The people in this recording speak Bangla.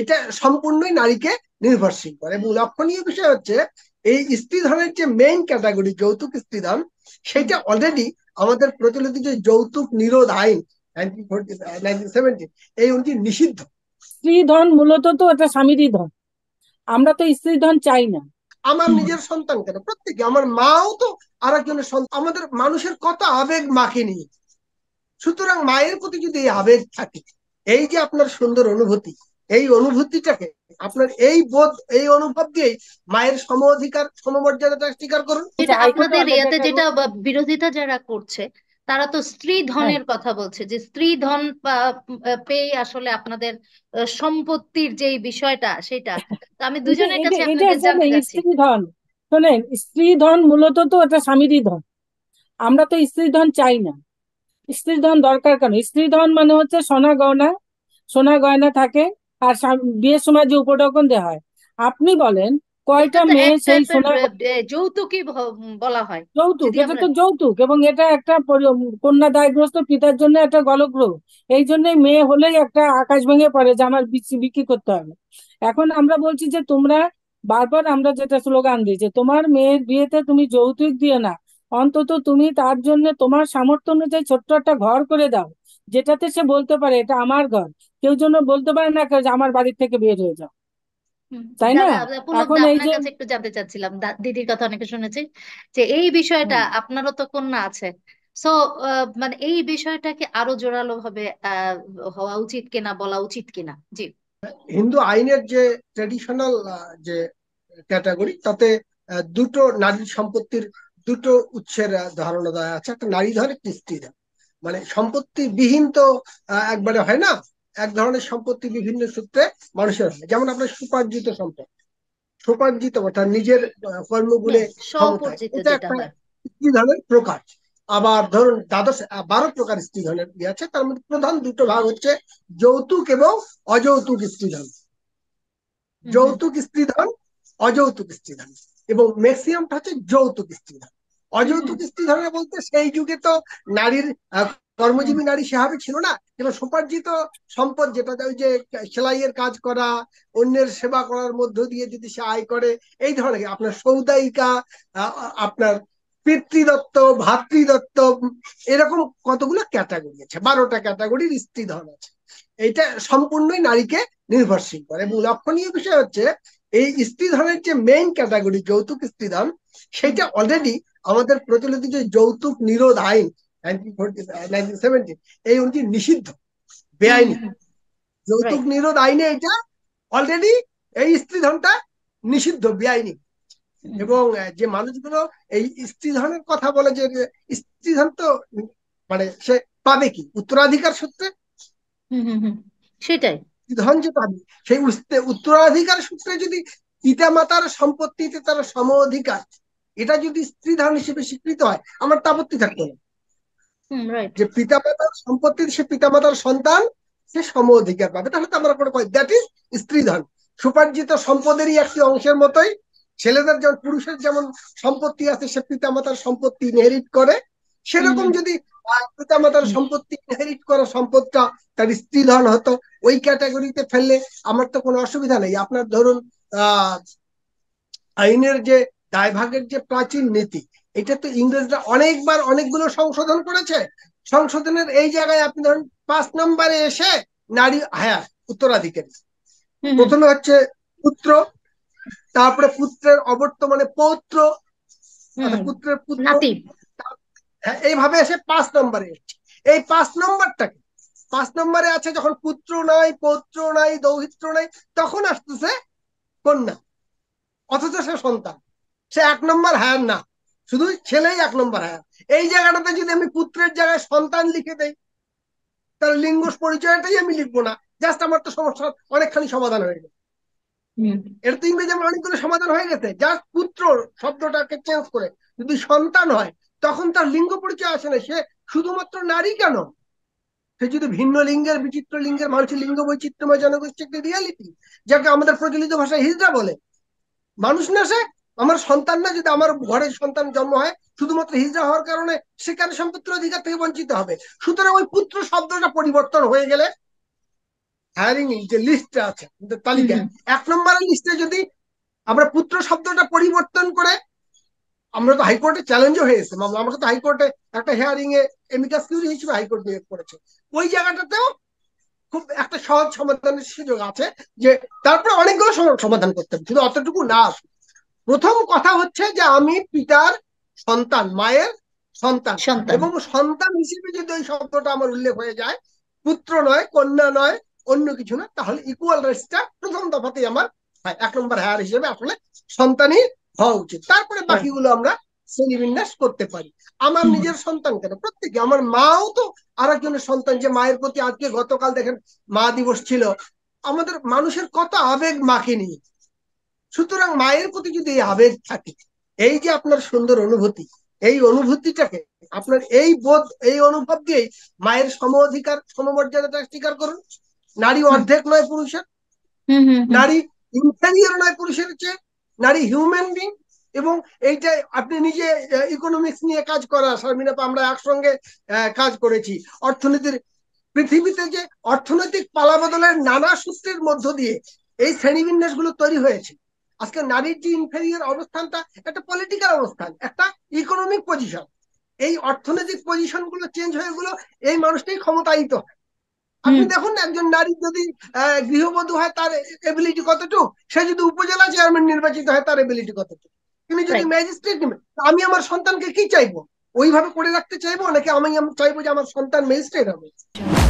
এটা সম্পূর্ণই নারীকে নির্ভরশীল করে এবং লক্ষণীয় বিষয় হচ্ছে এই স্ত্রীধনের যে মেইন ক্যাটাগরি যৌতুক স্ত্রীধন সেটা অলরেডি আমাদের প্রচলিত যে যৌতুক নিরোধ আইন এই অনুযায়ী নিষিদ্ধ স্ত্রীধন মূলত তো এটা স্বামীরই ধন আমরা তো স্ত্রীধন চাই না আমার নিজের সন্তান কেন প্রত্যেকে আমার মাও তো আর একজনের সন্তান আমাদের মানুষের কত আবেগ মাকে নিয়ে সুতরাং মায়ের প্রতি যদি এই আবেগ থাকে এই যে আপনার সুন্দর অনুভূতি এই অনুভূতিটাকে আপনার এই বোধ এই অনুভব দিয়েই মায়ের সম অধিকার সমমর্যাদাটা স্বীকার করুন আপনাদের ইয়াতে যেটা বিরোধিতা যারা করছে তারা তো স্ত্রী ধনের হ্যাঁ। কথা বলছে যে স্ত্রী ধন পেয়ে আসলে আপনাদের সম্পত্তির যে বিষয়টা সেটা তো আমি দুজনের কাছে আপনাদের জানতে চাচ্ছি স্ত্রী ধন শোনেন স্ত্রী ধন মূলত তো এটা স্বামীরই ধন আমরা তো স্ত্রী ধন চাই না স্ত্রী ধন দরকার কেন স্ত্রী ধন মানে হচ্ছে সোনা গয়না সোনা গয়না থাকে আর বিয়ের সময় যে উপটকন দেওয়া হয় আপনি বলেন কয়টা মেয়ে সেই সোনার যৌতুকই বলা হয় যৌতুক এটা তো যৌতুক এবং এটা একটা কন্যা দায়গ্রস্ত পিতার জন্য একটা গলগ্রহ এই জন্য মেয়ে হলেই একটা আকাশ ভেঙে পড়ে যে আমার বিক্রি করতে হবে এখন আমরা বলছি যে তোমরা বারবার আমরা যেটা স্লোগান দিই যে তোমার মেয়ের বিয়েতে তুমি যৌতুক দিয়ে না অন্তত তুমি তার জন্য তোমার সামর্থ্য অনুযায়ী ছোট্ট একটা ঘর করে দাও যেটাতে সে বলতে পারে এটা আমার ঘর কেউ জন্য বলতে পারে না আমার বাড়ির থেকে বের হয়ে যাও তাই না এখন এই যে একটু জানতে চাচ্ছিলাম দিদির কথা অনেকে শুনেছি যে এই বিষয়টা আপনারও তো কন্যা আছে সো মানে এই বিষয়টাকে আরো জোরালো ভাবে হওয়া উচিত কিনা বলা উচিত কিনা জি হিন্দু আইনের যে ট্রেডিশনাল যে ক্যাটাগরি তাতে দুটো নারীর সম্পত্তির দুটো উৎসের ধারণা দেওয়া আছে একটা নারী ধর একটি স্ত্রী ধর মানে সম্পত্তি বিহীন তো একবারে হয় না এক ধরনের সম্পত্তি বিভিন্ন সূত্রে মানুষের হয় যেমন আপনার সুপার্জিত সম্পদ সুপার্জিত অর্থাৎ নিজের কর্মগুলো হ্যাঁ, এটা একটা স্ত্রী ধরনের প্রকার আবার ধরুন দ্বাদশ বারো প্রকার স্ত্রী ধরনের ইয়ে আছে তার মধ্যে প্রধান দুটো ভাগ হচ্ছে যৌতুক এবং অযৌতুক স্ত্রীধন যৌতুক স্ত্রীধন অযৌতুক ধন এবং ম্যাক্সিমামটা হচ্ছে যৌতুক স্ত্রীধন অযৌতুক স্ত্রী ধরে বলতে সেই যুগে তো নারীর কর্মজীবী নারী সেভাবে ছিল না কিন্তু সুপার্জিত সম্পদ যেটা ওই যে সেলাইয়ের কাজ করা অন্যের সেবা করার মধ্য দিয়ে যদি সে আয় করে এই ধরনের আপনার সৌদায়িকা আপনার পিতৃদত্ত ভাতৃদত্ত এরকম কতগুলো ক্যাটাগরি আছে বারোটা ক্যাটাগরির স্ত্রী ধর আছে এটা সম্পূর্ণই নারীকে নির্ভরশীল করে এবং লক্ষণীয় বিষয় হচ্ছে এই স্ত্রী ধরনের যে মেইন ক্যাটাগরি যৌতুক স্ত্রী ধন সেটা অলরেডি আমাদের প্রচলিত যে যৌতুক নিরোধ আইন এই আইনটি নিষিদ্ধ বেআইনি যৌতুক নিরোধ আইনে এটা অলরেডি এই স্ত্রী ধনটা নিষিদ্ধ বেআইনি এবং যে মানুষগুলো এই স্ত্রী ধনের কথা বলে যে স্ত্রী ধন তো মানে সে পাবে কি উত্তরাধিকার সূত্রে সেটাই ধন যে পাবে সেই উত্তরাধিকার সূত্রে যদি পিতা মাতার সম্পত্তিতে তার সম অধিকার এটা যদি স্ত্রী ধারণ হিসেবে স্বীকৃত হয় আমার তাপত্তি থাকবে না যে পিতামাতার সম্পত্তির সে পিতামাতার সন্তান সে সম অধিকার পাবে তাহলে তো আমরা কোনো দ্যাট ইজ স্ত্রী ধন সুপার্জিত সম্পদেরই একটি অংশের মতোই ছেলেদের যেমন পুরুষের যেমন সম্পত্তি আছে সে পিতামাতার সম্পত্তি ইনহেরিট করে সেরকম যদি পিতামাতার সম্পত্তি ইনহেরিট করা সম্পদটা তার স্ত্রী ধন হতো ওই ক্যাটাগরিতে ফেললে আমার তো কোনো অসুবিধা নেই আপনার ধরুন আহ আইনের যে দায়ভাগের যে প্রাচীন নীতি এটা তো ইংরেজরা অনেকবার অনেকগুলো সংশোধন করেছে সংশোধনের এই জায়গায় আপনি ধরেন পাঁচ নম্বরে এসে নারী হ্যাঁ উত্তরাধিকারী প্রথমে হচ্ছে পুত্র তারপরে পুত্রের অবর্তমানে পৌত্র পুত্রের পুত্র হ্যাঁ, এইভাবে এসে পাঁচ নম্বরে এসছে এই পাঁচ নম্বরটাকে পাঁচ নম্বরে আছে যখন পুত্র নাই পৌত্র নাই দৌহিত্র নাই তখন আসতেছে কন্যা অথচ সে সন্তান সে এক নম্বর হায়ার না শুধু ছেলেই এক নম্বর হায়ার এই জায়গাটাতে যদি আমি পুত্রের জায়গায় সন্তান লিখে দেই তাহলে লিঙ্গ পরিচয়টাই আমি লিখবো না জাস্ট আমার তো সমস্যা অনেকখানি সমাধান হয়ে গেছে এর তো ইংরেজি আমার অনেকগুলো সমাধান হয়ে গেছে জাস্ট পুত্র শব্দটাকে চেঞ্জ করে যদি সন্তান হয় তখন তার লিঙ্গ পরিচয় আসে না সে শুধুমাত্র নারী কেন সে যদি ভিন্ন লিঙ্গের বিচিত্র লিঙ্গের মানুষের লিঙ্গ বৈচিত্র্যময় জনগোষ্ঠী একটা রিয়ালিটি যাকে আমাদের প্রচলিত ভাষায় হিজড়া বলে মানুষ না সে আমার সন্তান না যদি আমার ঘরে সন্তান জন্ম হয় শুধুমাত্র হিজড়া হওয়ার কারণে সে কারণে সম্পত্তির অধিকার থেকে বঞ্চিত হবে সুতরাং ওই পুত্র শব্দটা পরিবর্তন হয়ে গেলে হায়ারিং যে লিস্টটা আছে তালিকা এক নম্বরের লিস্টে যদি আমরা পুত্র শব্দটা পরিবর্তন করে আমরা তো হাইকোর্টে চ্যালেঞ্জ হয়েছে মামলা আমাকে তো হাইকোর্টে একটা হেয়ারিং এ এমিকাস কিউরি হিসেবে হাইকোর্ট নিয়োগ করেছে ওই জায়গাটাতেও খুব একটা সহজ সমাধানের সুযোগ আছে যে তারপরে অনেকগুলো সমাধান করতে হবে শুধু অতটুকু না আসুক প্রথম কথা হচ্ছে যে আমি পিতার সন্তান মায়ের সন্তান এবং সন্তান হিসেবে যদি ওই শব্দটা আমার উল্লেখ হয়ে যায় পুত্র নয় কন্যা নয় অন্য কিছু না তাহলে ইকুয়াল রাইটসটা প্রথম দফাতেই আমার হয় এক নম্বর হায়ার হিসেবে আসলে সন্তানই হওয়া উচিত তারপরে হ্যাঁ। বাকিগুলো আমরা শ্রেণীবিন্যাস করতে পারি আমার নিজের সন্তান কেন প্রত্যেকে আমার মাও তো আর একজনের সন্তান যে মায়ের প্রতি আজকে গতকাল দেখেন মা দিবস ছিল আমাদের মানুষের কত আবেগ মাকে নিয়ে সুতরাং মায়ের প্রতি যদি এই আবেগ থাকে এই যে আপনার সুন্দর অনুভূতি এই অনুভূতিটাকে আপনার এই বোধ এই অনুভব দিয়েই মায়ের সম অধিকার সমমর্যাদাটা স্বীকার করুন নারী অর্ধেক নয় পুরুষের নারী ইনফেরিয়র নয় পুরুষের চেয়ে নারী হিউম্যান বিং এবং এইটা আপনি নিজে ইকোনমিক্স নিয়ে কাজ করা শারমিনাপ আমরা একসঙ্গে কাজ করেছি অর্থনীতির পৃথিবীতে যে অর্থনৈতিক পালাবদলের নানা সূত্রের মধ্য দিয়ে এই শ্রেণীবিন্যাসগুলো তৈরি হয়েছে আজকে নারীর যে ইনফেরিয়ার অবস্থানটা একটা পলিটিক্যাল অবস্থান একটা ইকোনমিক পজিশন এই অর্থনৈতিক পজিশন গুলো চেঞ্জ হয়ে গেলো এই মানুষটাই ক্ষমতায়িত হয় আপনি দেখুন একজন নারী যদি গৃহবধূ হয় তার এবিলিটি কতটুকু সে যদি উপজেলা চেয়ারম্যান নির্বাচিত হয় তার এবিলিটি কতটুকু তিনি যদি ম্যাজিস্ট্রেট নেবেন আমি আমার সন্তানকে কি চাইবো ওইভাবে করে রাখতে চাইবো নাকি আমি চাইবো যে আমার সন্তান ম্যাজিস্ট্রেট হবে